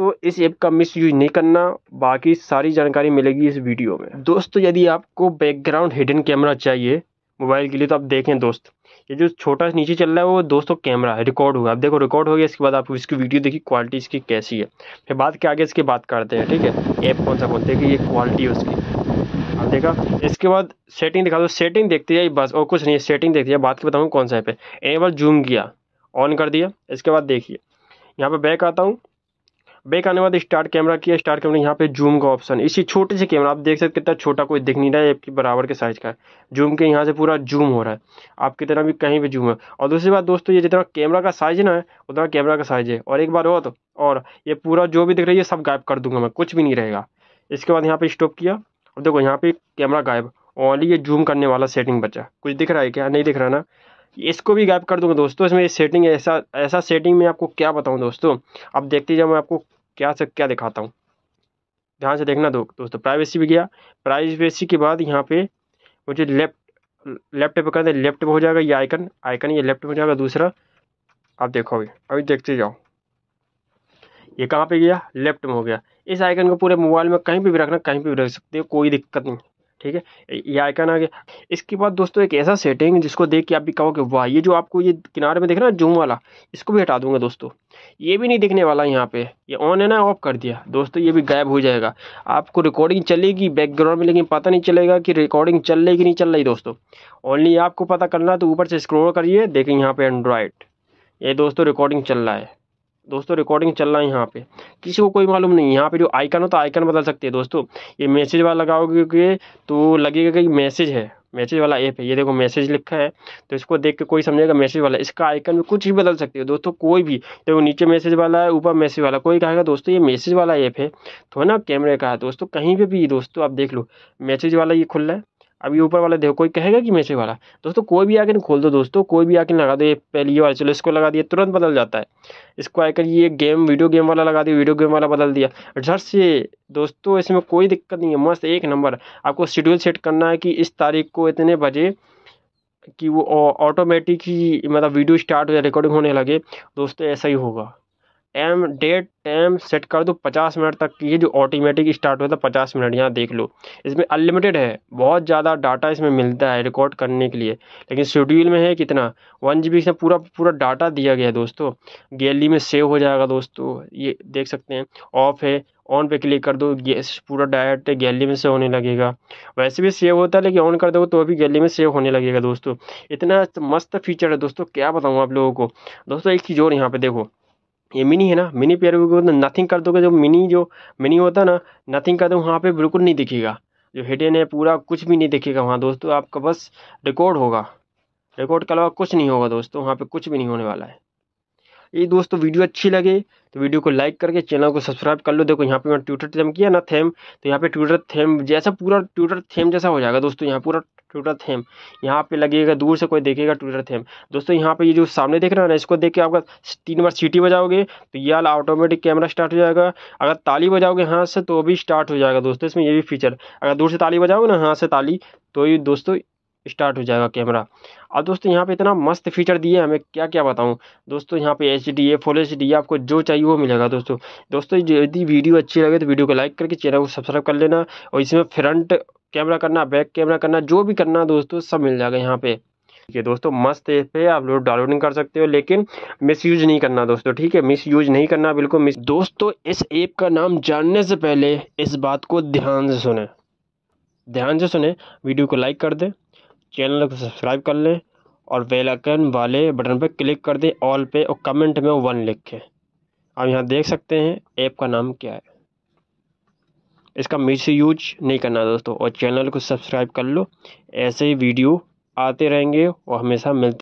दोस्तों इस ऐप का मिस यूज नहीं करना बाकी सारी जानकारी मिलेगी इस वीडियो में दोस्तों यदि आपको बैकग्राउंड हिडन कैमरा चाहिए मोबाइल के लिए तो आप देखें दोस्त ये जो छोटा नीचे चल रहा है वो दोस्तों कैमरा है रिकॉर्ड हुआ आप देखो रिकॉर्ड हो गया इसके बाद आप इसकी वीडियो देखिए क्वालिटी इसकी कैसी है फिर बात के आगे इसकी बात करते हैं ठीक है ऐप कौन सा बोलते हैं कि ये क्वालिटी है उसकी आप देखा इसके बाद सेटिंग दिखा दो सेटिंग देखते जाइए बस और कुछ नहीं है सेटिंग देखते जाए बात की बताऊँ कौन सा ऐप है बार जूम किया ऑन कर दिया इसके बाद देखिए यहाँ पर बैक आता हूँ बैक आने बाद स्टार्ट कैमरा किया स्टार्ट कैमरा यहाँ पे जूम का ऑप्शन इसी छोटे से कैमरा आप देख सकते कितना छोटा कोई दिख नहीं रहा है आपकी बराबर के साइज़ का है जूम के यहाँ से पूरा जूम हो रहा है आपकी तरह भी कहीं भी जूम है और दूसरी बात दोस्तों ये जितना कैमरा का साइज़ है ना उतना कैमरा का साइज़ है और एक बार हो तो और ये पूरा जो भी दिख रही है सब गायब कर दूंगा मैं कुछ भी नहीं रहेगा इसके बाद यहाँ पर स्टॉप किया और देखो यहाँ पर कैमरा गायब ओनली ये जूम करने वाला सेटिंग बचा कुछ दिख रहा है क्या नहीं दिख रहा ना इसको भी गायब कर दूंगा दोस्तों इसमें सेटिंग ऐसा ऐसा सेटिंग में आपको क्या बताऊं दोस्तों अब देखते जाओ मैं आपको क्या से क्या दिखाता हूँ ध्यान से देखना दो दोस्तों प्राइवेसी भी गया प्राइवेसी के बाद यहाँ पे मुझे लेफ्ट लेफ्ट पे दे लेफ्ट पे हो जाएगा ये आइकन आइकन ये लेफ्ट में हो जाएगा दूसरा आप देखोगे अभी देखते जाओ ये कहाँ पे गया लेफ्ट में हो गया इस आइकन को पूरे मोबाइल में कहीं पर भी रखना कहीं पर भी रख सकते हो कोई दिक्कत नहीं ठीक है ये आइकन आ गया इसके बाद दोस्तों एक ऐसा सेटिंग जिसको देख के आप भी कहोगे वाह ये जो आपको ये किनारे में देख रहे जूम वाला इसको भी हटा दूंगा दोस्तों ये भी नहीं दिखने वाला यहाँ पे ये ऑन है ना ऑफ कर दिया दोस्तों ये भी गायब हो जाएगा आपको रिकॉर्डिंग चलेगी बैकग्राउंड में लेकिन पता नहीं चलेगा कि रिकॉर्डिंग चल रही कि नहीं चल रही दोस्तों ओनली आपको पता करना तो ऊपर से स्क्रोल करिए देखें यहाँ पर एंड्रॉयड ये दोस्तों रिकॉर्डिंग चल रहा है दोस्तों रिकॉर्डिंग चल रहा है यहाँ पे किसी को कोई मालूम नहीं यहाँ पे जो आइकन हो तो आइकन बदल सकते हैं दोस्तों ये मैसेज वाला लगाओगे तो लगेगा कि मैसेज है मैसेज वाला ऐप है ये देखो मैसेज लिखा है तो इसको देख के कोई समझेगा मैसेज वाला इसका आइकन भी कुछ भी बदल सकते हो दोस्तों कोई भी देखो नीचे मैसेज वाला है ऊपर मैसेज वाला कोई कहेगा दोस्तों ये मैसेज वाला ऐप है तो है ना कैमरे का है दोस्तों कहीं पर भी दोस्तों आप देख लो मैसेज वाला ये खुल रहा है अब ये ऊपर वाला देखो कोई कहेगा कि मैसेज वाला दोस्तों कोई भी आइकन खोल दो दोस्तों कोई भी आइकन लगा दो ये पहली बार चलो इसको लगा दिया तुरंत बदल जाता है इसको आइकन ये गेम वीडियो गेम वाला लगा दिया वीडियो गेम वाला बदल दिया झट से दोस्तों इसमें कोई दिक्कत नहीं है मस्त एक नंबर आपको शेड्यूल सेट करना है कि इस तारीख को इतने बजे कि वो ऑटोमेटिक ही मतलब वीडियो स्टार्ट हो जाए रिकॉर्डिंग होने लगे दोस्तों ऐसा ही होगा टाइम डेट टाइम सेट कर दो पचास मिनट तक ये जो ऑटोमेटिक स्टार्ट होता है पचास मिनट यहाँ देख लो इसमें अनलिमिटेड है बहुत ज़्यादा डाटा इसमें मिलता है रिकॉर्ड करने के लिए लेकिन शेड्यूल में है कितना वन जी बी इसमें पूरा पूरा डाटा दिया गया है दोस्तों गैलरी में सेव हो जाएगा दोस्तों ये देख सकते हैं ऑफ है ऑन पे क्लिक कर दो पूरा डायरेक्ट गैलरी में सेव होने लगेगा वैसे भी सेव होता है लेकिन ऑन कर दो तो अभी गैलरी में सेव होने लगेगा दोस्तों इतना मस्त फीचर है दोस्तों क्या बताऊँ आप लोगों को दोस्तों एक चीज़ और यहाँ पर देखो ये मिनी है ना मिनी पेयर को नथिंग कर दोगे जो मिनी जो मिनी होता है ना नथिंग कर दो वहाँ पे बिल्कुल नहीं दिखेगा जो हिडन है पूरा कुछ भी नहीं दिखेगा वहाँ दोस्तों आपका बस रिकॉर्ड होगा रिकॉर्ड के अलावा कुछ नहीं होगा दोस्तों वहाँ पे कुछ भी नहीं होने वाला है ये दोस्तों वीडियो अच्छी लगे तो वीडियो को लाइक करके चैनल को सब्सक्राइब कर लो देखो यहाँ पे मैंने ट्विटर थेम किया ना थेम तो यहाँ पे ट्विटर थेम जैसा पूरा ट्विटर थेम जैसा हो जाएगा दोस्तों यहाँ पूरा ट्विटर थेम यहाँ पे लगेगा दूर से कोई देखेगा ट्विटर थेम दोस्तों यहाँ पे ये जो सामने देख रहे हैं ना इसको देख के आपका तीन बार सीटी बजाओगे तो ये वाला ऑटोमेटिक कैमरा स्टार्ट हो जाएगा अगर ताली बजाओगे हाथ से तो भी स्टार्ट हो जाएगा दोस्तों इसमें ये भी फीचर अगर दूर से ताली बजाओगे ना हाथ से ताली तो ये दोस्तों स्टार्ट हो जाएगा कैमरा अब दोस्तों यहाँ पे इतना मस्त फीचर दिए हमें क्या क्या बताऊँ दोस्तों यहाँ पे H D full H D आपको जो चाहिए वो मिलेगा दोस्तों दोस्तों यदि वीडियो अच्छी लगे तो वीडियो को लाइक करके चैनल को सब्सक्राइब कर लेना और इसमें फ्रंट कैमरा करना बैक कैमरा करना जो भी करना दोस्तों सब मिल जाएगा यहाँ पे ठीक है दोस्तों मस्त ऐप है आप लोग डाउनलोड कर सकते हो लेकिन मिस यूज नहीं करना दोस्तों ठीक है मिस यूज नहीं करना बिल्कुल मिस दोस्तों इस ऐप का नाम जानने से पहले इस बात को ध्यान से सुने ध्यान से सुने वीडियो को लाइक कर दें चैनल को सब्सक्राइब कर लें और बेल आइकन वाले बटन पर क्लिक कर दें ऑल पे और कमेंट में वन लिखें आप यहाँ देख सकते हैं ऐप का नाम क्या है इसका मिस यूज नहीं करना दोस्तों और चैनल को सब्सक्राइब कर लो ऐसे ही वीडियो आते रहेंगे और हमेशा मिलते